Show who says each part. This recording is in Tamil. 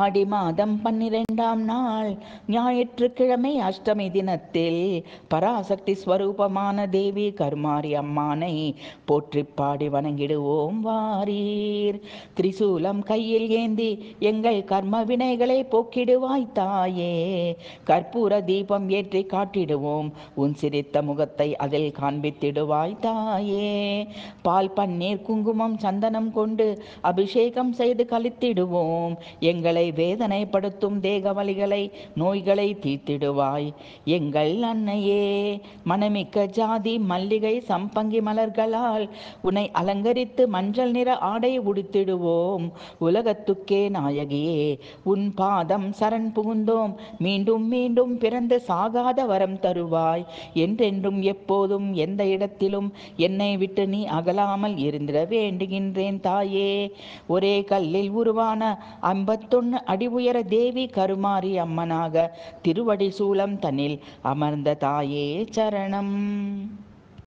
Speaker 1: ஆடி மாதம் பன்னிரெண்டாம் நாள் ஞாயிற்றுக்கிழமை அஷ்டமி தினத்தில் பராசக்தி ஸ்வரூபமான தேவி கருமாரி அம்மானை போற்றி பாடி வணங்கிடுவோம் வாரீர் திரிசூலம் கையில் ஏந்தி எங்கள் கர்ம வினைகளை போக்கிடுவாய் தாயே கற்பூர தீபம் ஏற்றி காட்டிடுவோம் உன் சிரித்த முகத்தை அதில் காண்பித்திடுவாய் தாயே பால் பன்னீர் குங்குமம் சந்தனம் கொண்டு அபிஷேகம் செய்து கழித்திடுவோம் எங்கள் எங்களை வேதனைப்படுத்தும் தேகவலிகளை நோய்களை தீர்த்திடுவாய் எங்கள் அன்னையே மணமிக்க ஜாதி மல்லிகை சம்பங்கி மலர்களால் உன்னை அலங்கரித்து மஞ்சள் நிற ஆடை உடுத்திடுவோம் உலகத்துக்கே நாயகியே உன் பாதம் சரண் புகுந்தோம் மீண்டும் மீண்டும் பிறந்து சாகாத வரம் தருவாய் என்றென்றும் எப்போதும் எந்த இடத்திலும் என்னை விட்டு நீ அகலாமல் இருந்திட வேண்டுகின்றேன் தாயே ஒரே கல்லில் உருவான ஐம்பத்தொன்று தொண்ணூற்றொன்று அடி உயர தேவி கருமாரி அம்மனாக திருவடிசூலம் தன்னில் அமர்ந்த தாயே சரணம்